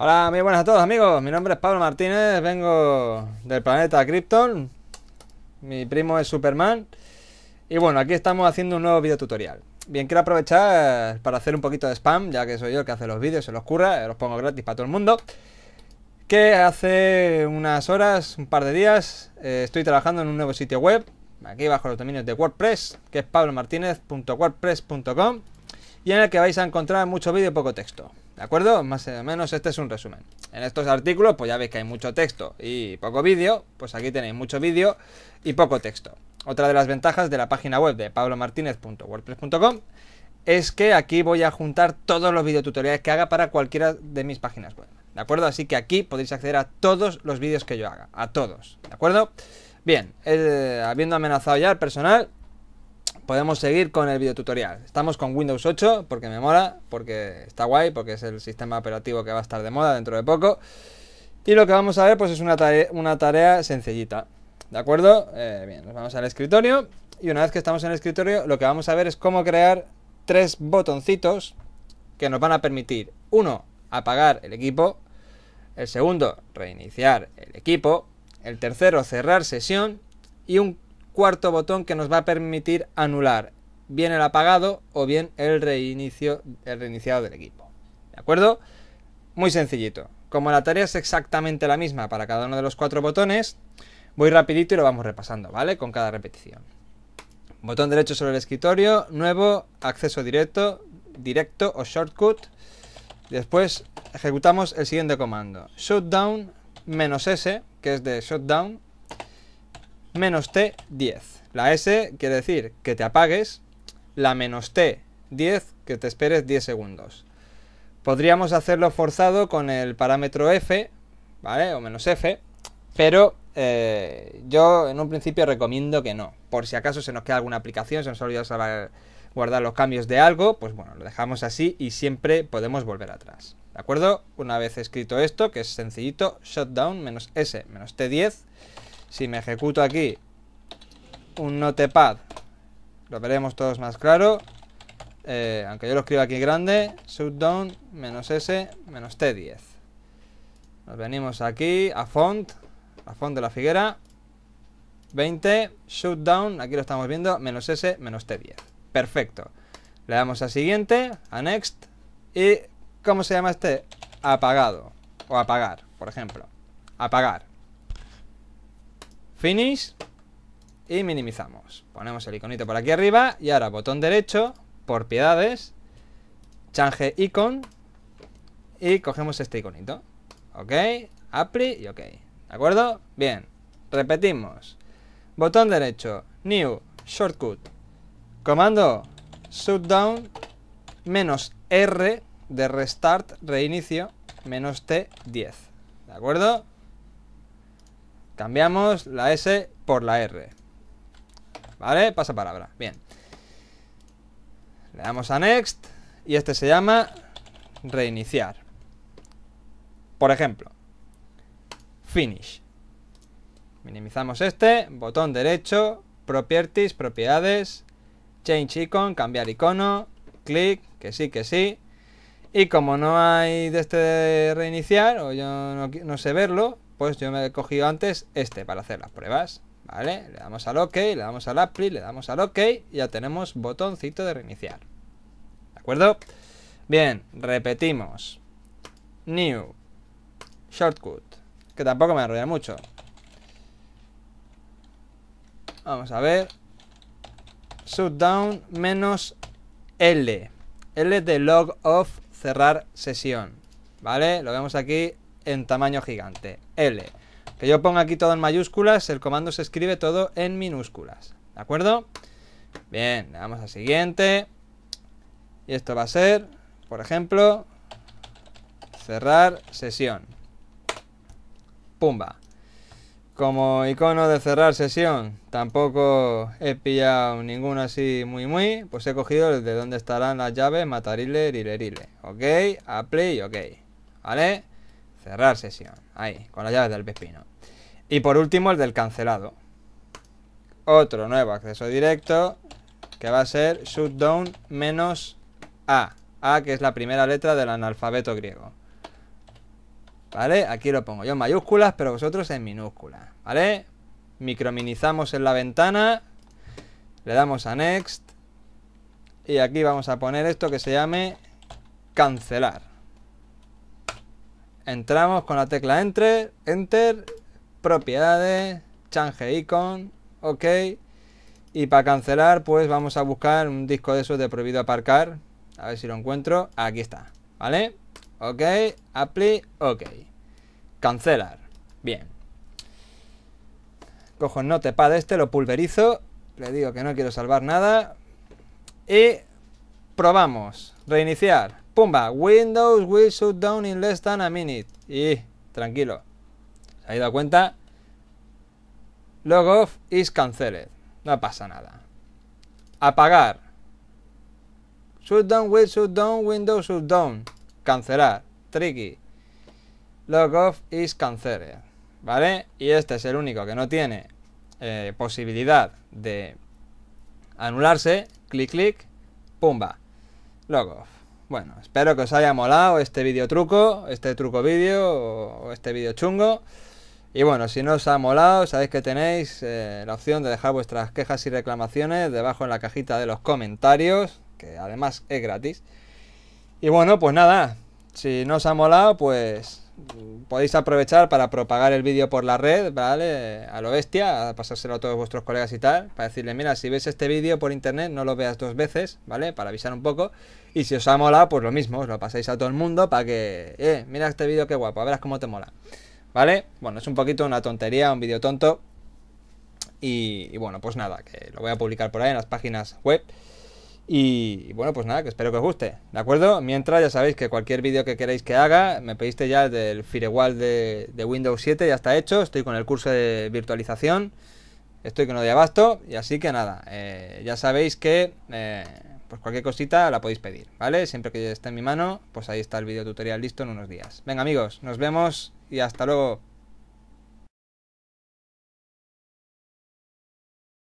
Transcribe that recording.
Hola, muy buenas a todos amigos, mi nombre es Pablo Martínez, vengo del planeta Krypton, mi primo es Superman y bueno, aquí estamos haciendo un nuevo video tutorial. Bien, quiero aprovechar eh, para hacer un poquito de spam, ya que soy yo el que hace los vídeos, se los curra, eh, los pongo gratis para todo el mundo, que hace unas horas, un par de días, eh, estoy trabajando en un nuevo sitio web, aquí bajo los dominios de WordPress, que es pablomartinez.wordpress.com y en el que vais a encontrar mucho vídeo y poco texto. ¿De acuerdo? Más o menos este es un resumen. En estos artículos, pues ya veis que hay mucho texto y poco vídeo. Pues aquí tenéis mucho vídeo y poco texto. Otra de las ventajas de la página web de pablomartinez.wordpress.com es que aquí voy a juntar todos los videotutoriales que haga para cualquiera de mis páginas web. ¿De acuerdo? Así que aquí podéis acceder a todos los vídeos que yo haga. A todos. ¿De acuerdo? Bien, habiendo amenazado ya al personal, podemos seguir con el tutorial Estamos con Windows 8 porque me mola, porque está guay, porque es el sistema operativo que va a estar de moda dentro de poco. Y lo que vamos a ver pues es una tarea, una tarea sencillita. ¿De acuerdo? Eh, bien, nos vamos al escritorio y una vez que estamos en el escritorio lo que vamos a ver es cómo crear tres botoncitos que nos van a permitir, uno, apagar el equipo, el segundo, reiniciar el equipo, el tercero, cerrar sesión y un cuarto botón que nos va a permitir anular bien el apagado o bien el reinicio, el reiniciado del equipo. ¿De acuerdo? Muy sencillito. Como la tarea es exactamente la misma para cada uno de los cuatro botones, voy rapidito y lo vamos repasando, ¿vale? Con cada repetición. Botón derecho sobre el escritorio, nuevo, acceso directo, directo o shortcut. Después ejecutamos el siguiente comando. Shutdown menos S, que es de shutdown, menos T, 10. La S quiere decir que te apagues, la menos T, 10, que te esperes 10 segundos. Podríamos hacerlo forzado con el parámetro F, ¿vale? O menos F, pero eh, yo en un principio recomiendo que no. Por si acaso se nos queda alguna aplicación, se nos ha guardar los cambios de algo, pues bueno, lo dejamos así y siempre podemos volver atrás. ¿De acuerdo? Una vez escrito esto, que es sencillito, shutdown menos S menos T10 si me ejecuto aquí un notepad, lo veremos todos más claro. Eh, aunque yo lo escriba aquí grande, shutdown, menos S, menos T10. Nos venimos aquí a font, a font de la figuera, 20, shutdown, aquí lo estamos viendo, menos S, menos T10. Perfecto. Le damos a siguiente, a next, y ¿cómo se llama este? Apagado, o apagar, por ejemplo. Apagar. Finish. Y minimizamos. Ponemos el iconito por aquí arriba. Y ahora botón derecho. Propiedades. Change icon. Y cogemos este iconito. Ok. Apply y ok. ¿De acuerdo? Bien. Repetimos. Botón derecho. New. Shortcut. Comando. Shutdown. Menos R de restart, reinicio, menos T10. ¿De acuerdo? Cambiamos la S por la R. ¿Vale? Pasa palabra. Bien. Le damos a Next y este se llama reiniciar. Por ejemplo, Finish. Minimizamos este, botón derecho, Properties, propiedades, Change icon, cambiar icono, clic, que sí, que sí. Y como no hay de este reiniciar, o yo no sé verlo, pues yo me he cogido antes este para hacer las pruebas. ¿Vale? Le damos al OK, le damos al Apply, le damos al OK y ya tenemos botoncito de reiniciar. ¿De acuerdo? Bien, repetimos. New. Shortcut. Que tampoco me arruina mucho. Vamos a ver. Shutdown menos L. L de log off cerrar sesión. ¿Vale? Lo vemos aquí en tamaño gigante. L. Que yo ponga aquí todo en mayúsculas, el comando se escribe todo en minúsculas. ¿De acuerdo? Bien, le damos a siguiente. Y esto va a ser, por ejemplo, cerrar sesión. Pumba. Como icono de cerrar sesión, tampoco he pillado ninguno así muy muy, pues he cogido el de donde estarán las llaves, matarile, rile, Ok, a play, ok. ¿Vale? Cerrar sesión. Ahí, con las llaves del pepino. Y por último, el del cancelado. Otro nuevo acceso directo que va a ser shutdown menos A. A que es la primera letra del analfabeto griego. ¿Vale? Aquí lo pongo yo en mayúsculas, pero vosotros en minúsculas. ¿Vale? Microminizamos en la ventana. Le damos a Next. Y aquí vamos a poner esto que se llame cancelar entramos con la tecla enter, enter, propiedades, change icon, ok. Y para cancelar, pues vamos a buscar un disco de esos de prohibido aparcar. A ver si lo encuentro. Aquí está, ¿vale? Ok, apply, ok. Cancelar, bien. Cojo el notepad este, lo pulverizo. Le digo que no quiero salvar nada. Y probamos. Reiniciar. Pumba, Windows will shut down in less than a minute. Y tranquilo. ¿Se ha a cuenta? Log off is canceled. No pasa nada. Apagar. down will down Windows down Cancelar. Tricky. Log off is canceled. ¿Vale? Y este es el único que no tiene eh, posibilidad de anularse. Clic, clic. Pumba. Log off. Bueno, espero que os haya molado este vídeo truco, este truco vídeo o este vídeo chungo. Y bueno, si no os ha molado, sabéis que tenéis eh, la opción de dejar vuestras quejas y reclamaciones debajo en la cajita de los comentarios, que además es gratis. Y bueno, pues nada, si no os ha molado, pues podéis aprovechar para propagar el vídeo por la red, ¿vale? A lo bestia, a pasárselo a todos vuestros colegas y tal, para decirle, mira, si ves este vídeo por internet, no lo veas dos veces, ¿vale? Para avisar un poco. Y si os ha molado, pues lo mismo, os lo pasáis a todo el mundo para que, eh, mira este vídeo, qué guapo, a verás cómo te mola, ¿vale? Bueno, es un poquito una tontería, un vídeo tonto. Y, y bueno, pues nada, que lo voy a publicar por ahí en las páginas web. Y bueno, pues nada, que espero que os guste, ¿de acuerdo? Mientras ya sabéis que cualquier vídeo que queráis que haga, me pediste ya el del Firewall de, Windows 7, ya está hecho, estoy con el curso de virtualización, estoy con lo de abasto, y así que nada, eh, ya sabéis que eh, pues cualquier cosita la podéis pedir, ¿vale? Siempre que esté en mi mano, pues ahí está el vídeo tutorial listo en unos días. Venga amigos, nos vemos y hasta luego.